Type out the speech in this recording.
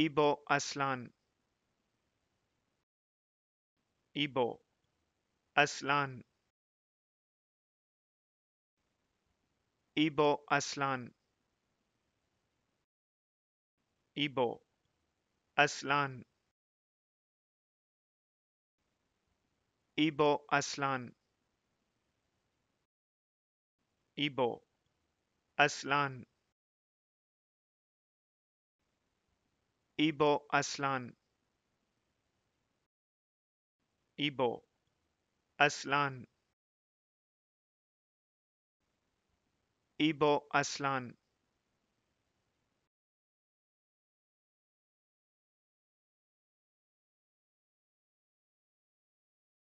Ibo Aslan Ibo Aslan Ibo Aslan Ibo Aslan Ibo Aslan Ibo Aslan Ibo Aslan Ibo Aslan Ibo Aslan